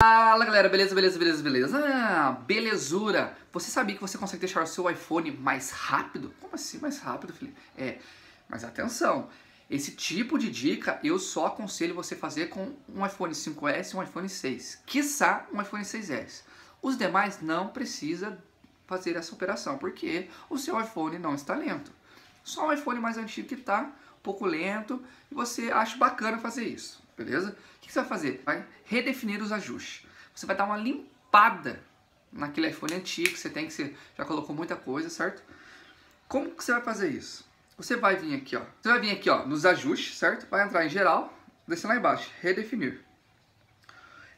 Fala galera, beleza, beleza, beleza, beleza? Ah, belezura! Você sabia que você consegue deixar o seu iPhone mais rápido? Como assim mais rápido, filho? É, mas atenção, esse tipo de dica eu só aconselho você fazer com um iPhone 5S e um iPhone 6, quiçá um iPhone 6S. Os demais não precisa fazer essa operação, porque o seu iPhone não está lento. Só um iPhone mais antigo que está pouco lento, e você acha bacana fazer isso, beleza? O que você vai fazer? Vai redefinir os ajustes. Você vai dar uma limpada naquele iPhone antigo que você tem, que você já colocou muita coisa, certo? Como que você vai fazer isso? Você vai vir aqui, ó. Você vai vir aqui, ó, nos ajustes, certo? Vai entrar em geral, descer lá embaixo, redefinir.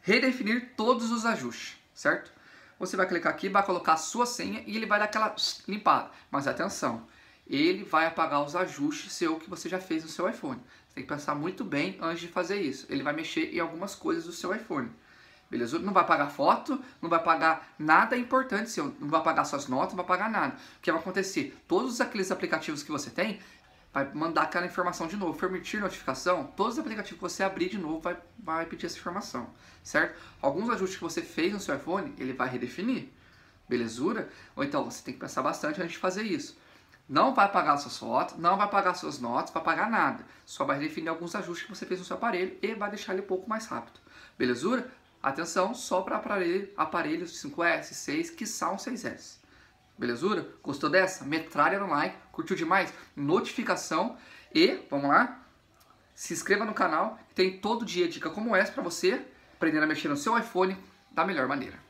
Redefinir todos os ajustes, certo? Você vai clicar aqui, vai colocar a sua senha e ele vai dar aquela limpada. Mas atenção, ele vai apagar os ajustes seu que você já fez no seu iPhone. Você tem que pensar muito bem antes de fazer isso. Ele vai mexer em algumas coisas do seu iPhone. Beleza? Não vai apagar foto, não vai apagar nada importante seu, não vai apagar suas notas, não vai apagar nada. O que vai acontecer? Todos aqueles aplicativos que você tem, vai mandar aquela informação de novo. Permitir notificação, todos os aplicativos que você abrir de novo vai, vai pedir essa informação, certo? Alguns ajustes que você fez no seu iPhone, ele vai redefinir, belezura? Ou então você tem que pensar bastante antes de fazer isso. Não vai pagar suas fotos, não vai pagar suas notas, vai pagar nada. Só vai definir alguns ajustes que você fez no seu aparelho e vai deixar ele um pouco mais rápido. Belezura? Atenção só para aparelho, aparelhos 5S, 6, que são 6S. Belezura? Gostou dessa? Metralha no like, curtiu demais? Notificação e, vamos lá, se inscreva no canal. Tem todo dia dica como essa para você aprender a mexer no seu iPhone da melhor maneira.